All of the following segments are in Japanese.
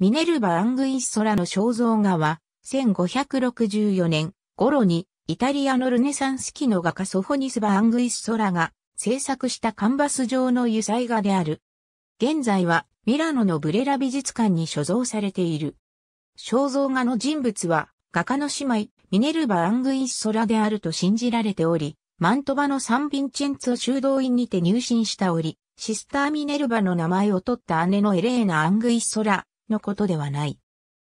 ミネルバ・アングイッソラの肖像画は、1564年頃に、イタリアのルネサンス期の画家ソフォニスバ・アングイッソラが制作したカンバス状の油彩画である。現在はミラノのブレラ美術館に所蔵されている。肖像画の人物は画家の姉妹ミネルバ・アングイッソラであると信じられており、マントバのサン・ヴィンチェンツォ修道院にて入信したり、シスター・ミネルバの名前を取った姉のエレーナ・アングイッソラのことではない。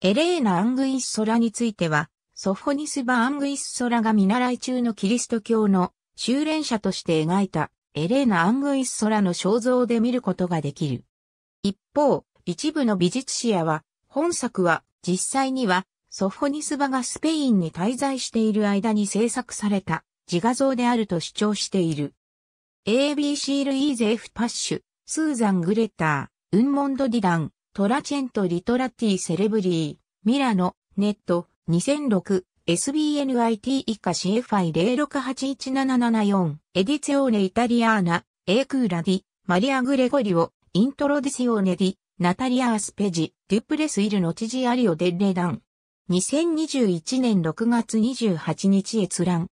エレーナ・アングイッソラについては、ソフォニスバ・アングイッソラが見習い中のキリスト教の修練者として描いたエレーナ・アングイッソラの肖像で見ることができる。一方、一部の美術史やは、本作は実際にはソフォニスバがスペインに滞在している間に制作された自画像であると主張している。ABC ルイーゼ・フ・パッシュ、スーザン・グレター、ウンモンド・ディダン、トラチェント・リトラティ・セレブリー、ミラノ、ネット、2006、SBNIT 以下 c f i 0 6 8 1 7 7 4エディツオーネ・イタリアーナ、エークーラディ、マリア・グレゴリオ、イントロディスオネディ、ナタリア・アスペジ、デュプレス・イル・ノチジ・アリオ・デッレダン。2021年6月28日閲覧。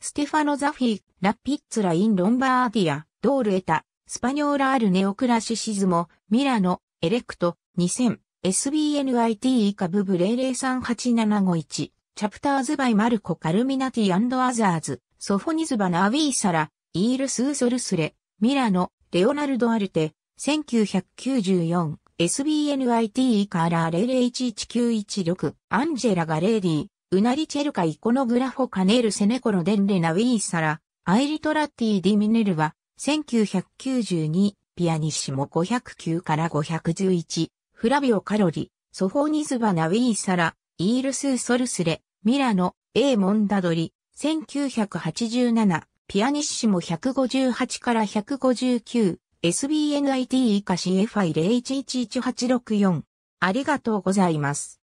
ステファノ・ザフィ、ー、ラピッツラ・イン・ロンバーディア、ドール・エタ、スパニョーラ・アル・ネオクラシシズモ、ミラノ、エレクト、2000、SBNIT 以下部部0038751、チャプターズバイマルコカルミナティアザーズ、ソフォニズバナアウィーサラ、イールスーソルスレ、ミラノ、レオナルドアルテ、1994、SBNIT 以下ラ0011916、アンジェラガレーディ、ウナリチェルカイコノグラフォカネルセネコロデンレナウィーサラ、アイリトラッティディミネルは、1992、ピアニッシモ509から511、フラビオ・カロリ、ソフォーニズバナ・ウィーサラ、イールス・ソルスレ、ミラノ、エー・モンダドリ、1987、ピアニッシモ158から159、SBNIT 以下 c f i 0 1 1 1 8 6 4ありがとうございます。